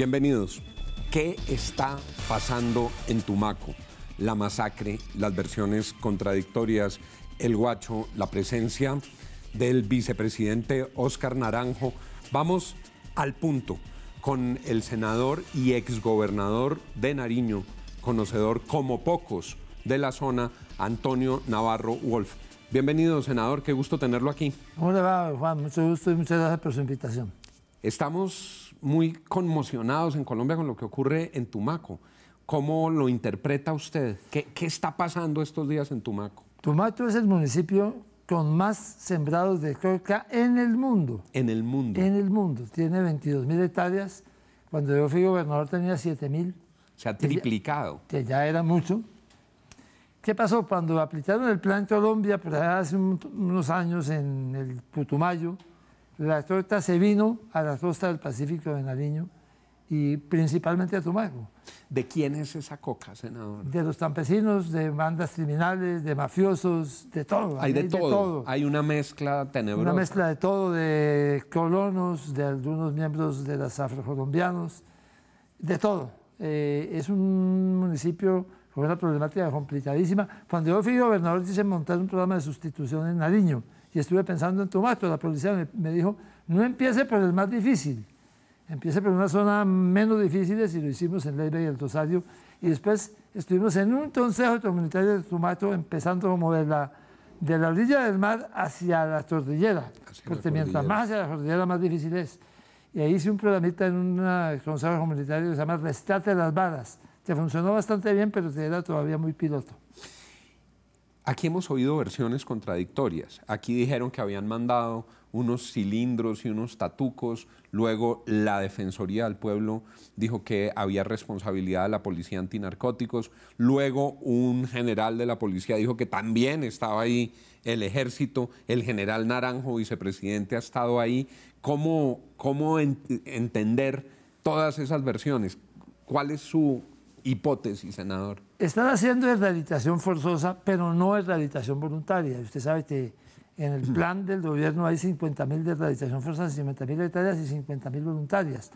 Bienvenidos. ¿Qué está pasando en Tumaco? La masacre, las versiones contradictorias, el guacho, la presencia del vicepresidente Oscar Naranjo. Vamos al punto con el senador y exgobernador de Nariño, conocedor como pocos de la zona, Antonio Navarro Wolf. Bienvenido, senador, qué gusto tenerlo aquí. ¿Cómo le va, Juan? Mucho gusto y muchas gracias por su invitación. Estamos muy conmocionados en Colombia con lo que ocurre en Tumaco. ¿Cómo lo interpreta usted? ¿Qué, está pasando estos días en Tumaco? Tumaco es el municipio con más sembrados de coca en el mundo. En el mundo. En el mundo. Tiene 22 mil hectáreas. Cuando yo fui gobernador tenía 7 mil. Se ha triplicado. Que ya, era mucho. ¿Qué pasó? Cuando aplicaron el plan Colombia, por hace unos años en el Putumayo, la torta se vino a la costa del Pacífico de Nariño y principalmente a Tumaco. ¿De quién es esa coca, senador? De los campesinos, de bandas criminales, de mafiosos, de todo. Hay de, todo. Hay una mezcla tenebrosa. Una mezcla de todo, de colonos, de algunos miembros de las afrocolombianos, de todo. Eh, es un municipio con una problemática complicadísima. Cuando yo fui gobernador, hice montar un programa de sustitución en Nariño y estuve pensando en tomato, la policía me, dijo, no empiece por el más difícil, empiece por una zona menos difícil y lo hicimos en Leyva y el Tosario y después estuvimos en un consejo comunitario de Tumato empezando como de la, de la orilla del mar hacia la tortillera, porque mientras más hacia la tortillera más difícil es. Y ahí hice un programita en un ah, consejo comunitario que se llama Restate las balas, que funcionó bastante bien, pero era todavía muy piloto. Aquí hemos oído versiones contradictorias. Aquí dijeron que habían mandado unos cilindros y unos tatucos. Luego la Defensoría del Pueblo dijo que había responsabilidad de la policía antinarcóticos. Luego un general de la policía dijo que también estaba ahí el ejército. El general Naranjo, vicepresidente, ha estado ahí. ¿Cómo, entender todas esas versiones? ¿Cuál es su hipótesis, senador? están haciendo erradicación forzosa, pero no erradicación voluntaria. Usted sabe que en el mm. plan del gobierno hay 50.000 de erradicación forzosa, 50.000 hectáreas y 50.000 voluntarias.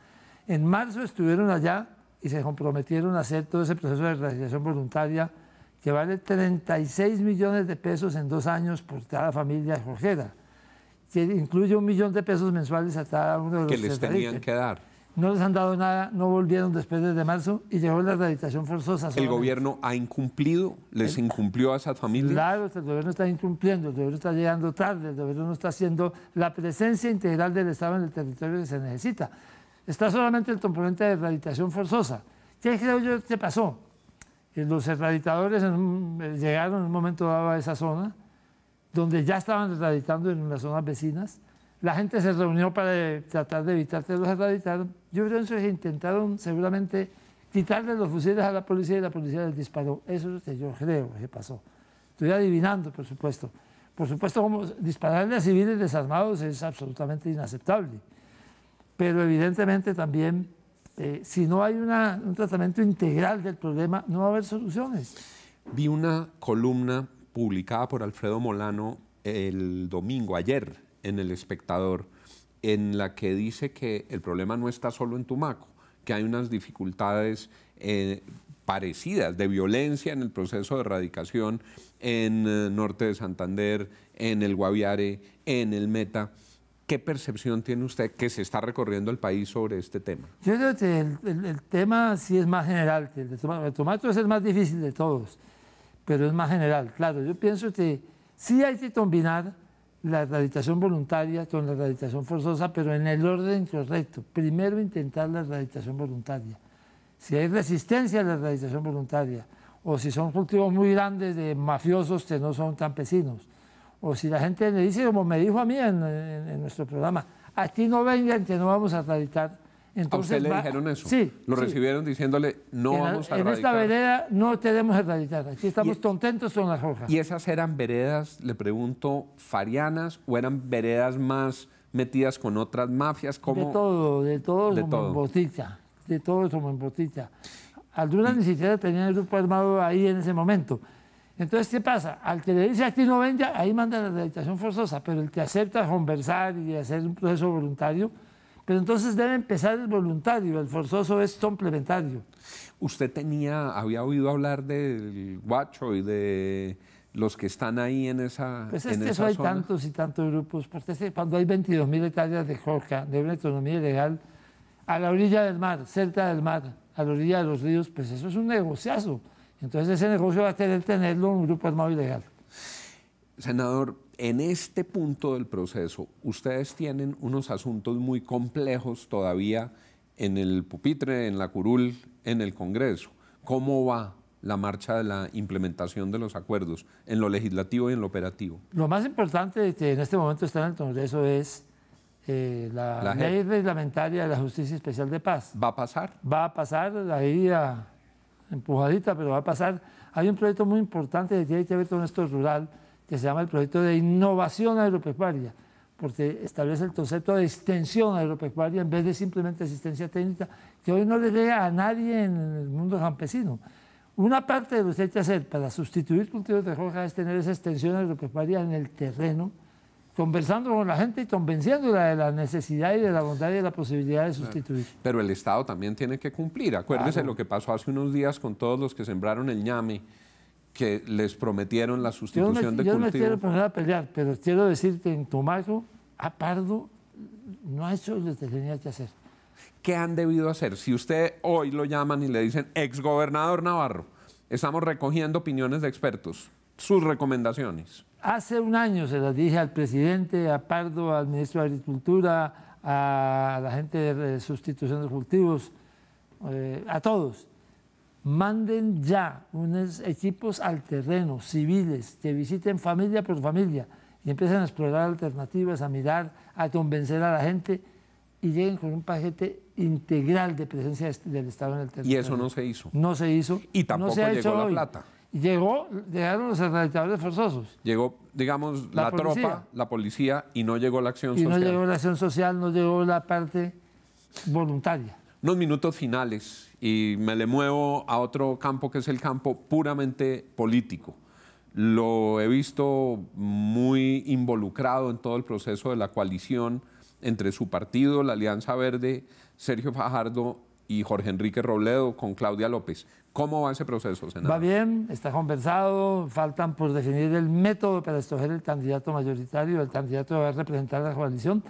En marzo estuvieron allá y se comprometieron a hacer todo ese proceso de erradicación voluntaria que vale 36 millones de pesos en dos años por cada familia jorgera, que incluye un millón de pesos mensuales a cada uno de los que les tenían que dar no les han dado nada, no volvieron después de marzo y llegó la rehabilitación forzosa. ¿El gobierno ha incumplido? ¿Les incumplió a esas familias? Claro, el gobierno está incumpliendo, el gobierno está llegando tarde, el gobierno no está haciendo la presencia integral del Estado en el territorio que se necesita. Está solamente el componente de erradicación forzosa. ¿Qué creo yo que pasó? Los erradicadores eh, llegaron en un momento dado a esa zona, donde ya estaban erradicando en las zonas vecinas, la gente se reunió para tratar de evitar que los erradicados. Yo creo que intentaron seguramente quitarle los fusiles a la policía y la policía les disparó. Eso es lo que yo creo que pasó. Estoy adivinando, por supuesto. Por supuesto, como dispararle a civiles desarmados es absolutamente inaceptable. Pero evidentemente también, eh, si no hay un tratamiento integral del problema, no va a haber soluciones. Vi una columna publicada por Alfredo Molano el domingo, ayer, en El Espectador, en la que dice que el problema no está solo en Tumaco, que hay unas dificultades eh, parecidas de violencia en el proceso de erradicación en eh, Norte de Santander, en el Guaviare, en el Meta. ¿Qué percepción tiene usted que se está recorriendo el país sobre este tema? Yo creo que el, tema sí es más general que el de Tumaco. El es el más difícil de todos, pero es más general. Claro, yo pienso que sí hay que combinar la erradicación voluntaria con la erradicación forzosa, pero en el orden correcto. Primero intentar la erradicación voluntaria. Si hay resistencia a la erradicación voluntaria, o si son cultivos muy grandes de mafiosos que no son campesinos, o si la gente le dice, como me dijo a mí en, nuestro programa, aquí no vengan que no vamos a erradicar entonces, ¿A usted le dijeron eso? Lo recibieron diciéndole, no vamos a En esta vereda no tenemos erradicar, aquí estamos contentos con las hojas. ¿Y esas eran veredas, le pregunto, farianas o eran veredas más metidas con otras mafias? como De todo, de todo, de todo. botica, de todo somos en botica. Algunas ni siquiera tenían el grupo armado ahí en ese momento. Entonces, ¿qué pasa? Al que le dice aquí no venga, ahí manda la erradicación forzosa, pero el que acepta conversar y hacer un proceso voluntario, pero entonces debe empezar el voluntario, el forzoso es complementario. Usted tenía, había oído hablar del guacho y de los que están ahí en esa, pues es que eso hay tantos y tantos grupos. Este, cuando hay mil hectáreas de jorca, de una economía ilegal, a la orilla del mar, cerca del mar, a la orilla de los ríos, pues eso es un negociazo. Entonces ese negocio va a que tenerlo un grupo armado ilegal. Senador, en este punto del proceso, ustedes tienen unos asuntos muy complejos todavía en el pupitre, en la curul, en el Congreso. ¿Cómo va la marcha de la implementación de los acuerdos en lo legislativo y en lo operativo? Lo más importante que en este momento está en el Congreso es eh, la, ley reglamentaria de la Justicia Especial de Paz. ¿Va a pasar? Va a pasar, ahí empujadita, pero va a pasar. Hay un proyecto muy importante de tiene que ver con esto rural que se llama el proyecto de innovación agropecuaria, porque establece el concepto de extensión agropecuaria en vez de simplemente asistencia técnica, que hoy no le llega a nadie en el mundo campesino. Una parte de lo que hay que hacer para sustituir cultivos de roja es tener esa extensión agropecuaria en el terreno, conversando con la gente y convenciéndola de la necesidad y de la bondad y de la posibilidad de sustituir. Pero el Estado también tiene que cumplir. Acuérdese lo que pasó hace unos días con todos los que sembraron el ñame que les prometieron la sustitución de cultivos. Yo no quiero poner a pelear, pero quiero decir que en Tomáso a Pardo, no ha hecho lo que tenía que hacer. ¿Qué han debido hacer? Si usted hoy lo llaman y le dicen, exgobernador Navarro, estamos recogiendo opiniones de expertos, sus recomendaciones. Hace un año se las dije al presidente, a Pardo, al ministro de Agricultura, a la gente de sustitución de cultivos, eh, a todos manden ya unos equipos al terreno, civiles, que visiten familia por familia y empiecen a explorar alternativas, a mirar, a convencer a la gente y lleguen con un paquete integral de presencia del Estado en el terreno. Y eso no se hizo. No se hizo. Y tampoco se llegó la plata. Llegó, llegaron los erradicadores forzosos. Llegó, digamos, la, tropa, la policía, y no llegó la acción social. no llegó la acción social, no llegó la parte voluntaria. Unos minutos finales, y me le muevo a otro campo que es el campo puramente político. Lo he visto muy involucrado en todo el proceso de la coalición entre su partido, la Alianza Verde, Sergio Fajardo y Jorge Enrique Robledo con Claudia López. ¿Cómo va ese proceso, senador? Va bien, está conversado, faltan por definir el método para escoger el candidato mayoritario, el candidato a representar a la coalición.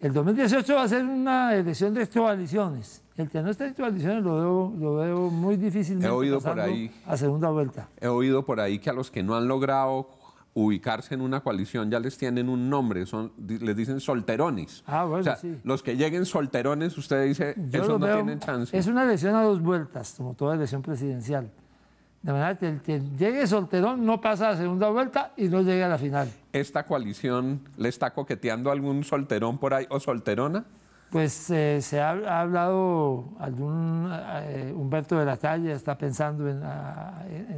El 2018 va a ser una elección de coaliciones. El que no esté en coaliciones lo veo, lo veo muy difícilmente He a segunda vuelta. He oído por ahí que a los que no han logrado ubicarse en una coalición ya les tienen un nombre, son, les dicen solterones. Ah, bueno, o sea, Los que lleguen solterones, usted dice, esos no tienen chance. Es una elección a dos vueltas, como toda elección presidencial. De manera que el que llegue solterón no pasa a segunda vuelta y no llegue a la final esta coalición le está coqueteando algún solterón por ahí o solterona? Pues eh, se ha, hablado, algún eh, Humberto de la Talla, está pensando en,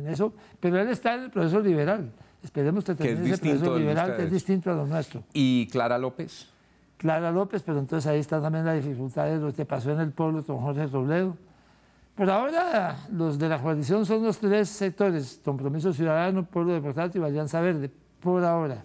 eso, pero él está en el proceso liberal. Esperemos que termine proceso liberal, que es distinto a lo nuestro. ¿Y Clara López? Clara López, pero entonces ahí está también la dificultad de lo que pasó en el pueblo don Jorge Robledo. Pero ahora los de la coalición son los tres sectores, Compromiso Ciudadano, Pueblo Democrático y Alianza Verde por ahora.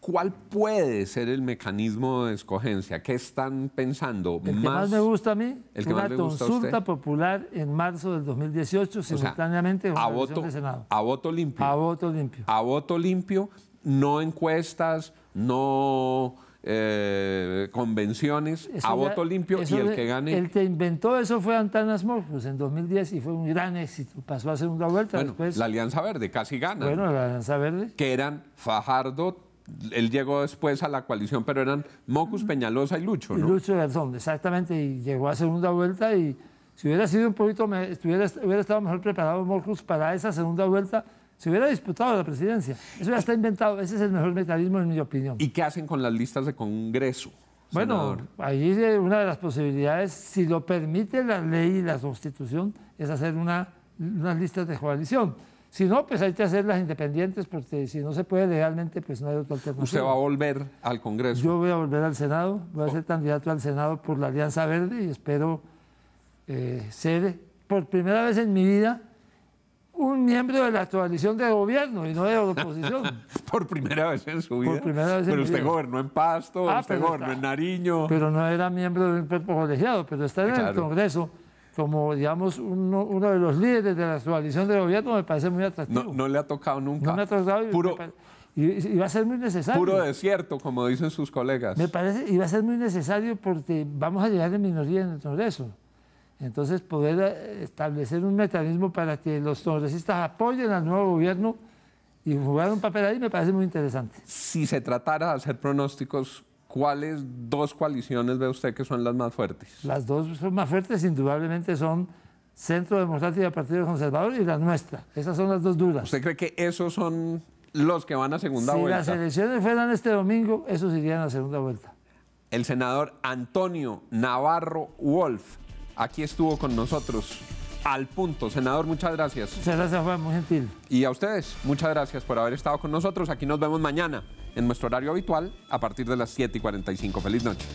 ¿Cuál puede ser el mecanismo de escogencia? ¿Qué están pensando? El más, más me gusta a mí, el que una consulta popular en marzo del 2018, simultáneamente con la a, voto, Senado. a voto limpio. A voto limpio. A voto limpio, no encuestas, no eh, convenciones a voto limpio y el que gane. El que inventó eso fue Antanas Morcus pues, en 2010 y fue un gran éxito. Pasó a segunda vuelta. después. La Alianza Verde casi gana. Bueno, la Alianza Verde. Que eran Fajardo, él llegó después a la coalición, pero eran Mocus, Peñalosa y Lucho. ¿no? Y Lucho Garzón, exactamente. Y llegó a segunda vuelta y si hubiera sido un poquito, me, estuviera, hubiera estado mejor preparado Mocus para esa segunda vuelta se hubiera disputado la presidencia. Eso ya está inventado. Ese es el mejor mecanismo, en mi opinión. ¿Y qué hacen con las listas de Congreso? Bueno, ahí una de las posibilidades, si lo permite la ley y la Constitución, es hacer una, unas listas de coalición. Si no, pues hay que hacerlas independientes, porque si no se puede legalmente, pues no hay otra alternativa. ¿Usted va a volver al Congreso? Yo voy a volver al Senado, voy a oh. ser candidato al Senado por la Alianza Verde y espero eh, ser, por primera vez en mi vida, un miembro de la coalición de gobierno y no de oposición. Por primera vez en su vida. pero usted gobernó en Pasto, ah, usted gobernó en Nariño. Pero no era miembro de un cuerpo colegiado, pero está en el Congreso como, digamos, uno, de los líderes de la coalición de gobierno me parece muy atractivo. No, le ha tocado nunca. Puro... Y, va a ser muy necesario. Puro desierto, como dicen sus colegas. Me parece, y va a ser muy necesario porque vamos a llegar en minoría en el Congreso. Entonces, poder eh, establecer un mecanismo para que los congresistas apoyen al nuevo gobierno y jugar un papel ahí me parece muy interesante. Si se tratara de hacer pronósticos, ¿cuáles dos coaliciones ve usted que son las más fuertes? Las dos más fuertes, indudablemente son Centro Democrático y Partido Conservador y la nuestra. Esas son las dos dudas. ¿Usted cree que esos son los que van a segunda vuelta? Si las elecciones fueran este domingo, esos irían a segunda vuelta. El senador Antonio Navarro Wolf aquí estuvo con nosotros. Al punto, senador, muchas gracias. Muchas gracias, fue muy gentil. Y a ustedes, muchas gracias por haber estado con nosotros. Aquí nos vemos mañana en nuestro horario habitual a partir de las 7 y 45. Feliz noche.